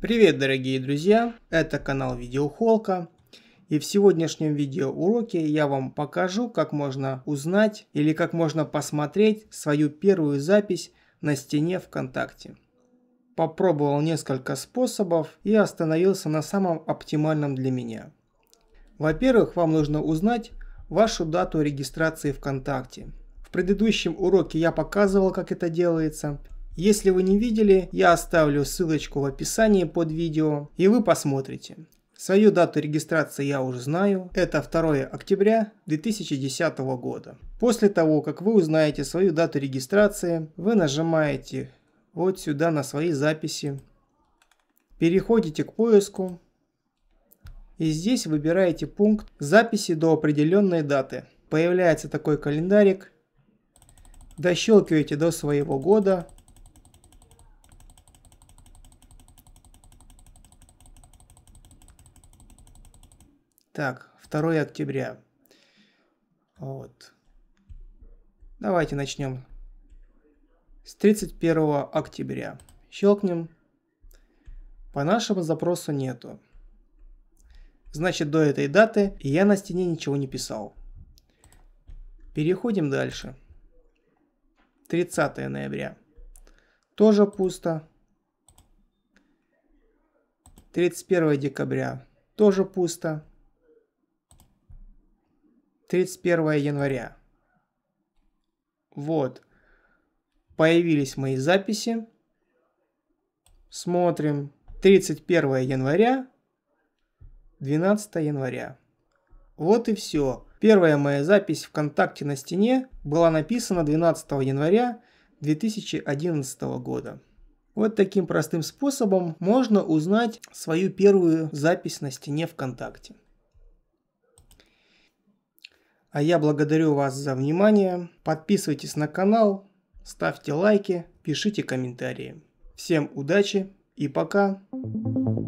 Привет, дорогие друзья! Это канал Видеохолка. И в сегодняшнем видеоуроке я вам покажу, как можно узнать или как можно посмотреть свою первую запись на стене ВКонтакте. Попробовал несколько способов и остановился на самом оптимальном для меня – во-первых, вам нужно узнать вашу дату регистрации ВКонтакте. В предыдущем уроке я показывал, как это делается. Если вы не видели, я оставлю ссылочку в описании под видео, и вы посмотрите. Свою дату регистрации я уже знаю, это 2 октября 2010 года. После того, как вы узнаете свою дату регистрации, вы нажимаете вот сюда на свои записи, переходите к поиску и здесь выбираете пункт записи до определенной даты. Появляется такой календарик. Дощелкиваете до своего года. Так, 2 октября. Вот. Давайте начнем с 31 октября. Щелкнем. По нашему запросу нету. Значит, до этой даты я на стене ничего не писал. Переходим дальше. 30 ноября. Тоже пусто. 31 декабря. Тоже пусто. 31 января. Вот. Появились мои записи. Смотрим. 31 января 12 января. Вот и все. Первая моя запись ВКонтакте на стене была написана 12 января 2011 года. Вот таким простым способом можно узнать свою первую запись на стене ВКонтакте. А я благодарю вас за внимание. Подписывайтесь на канал, ставьте лайки, пишите комментарии. Всем удачи и пока! thank you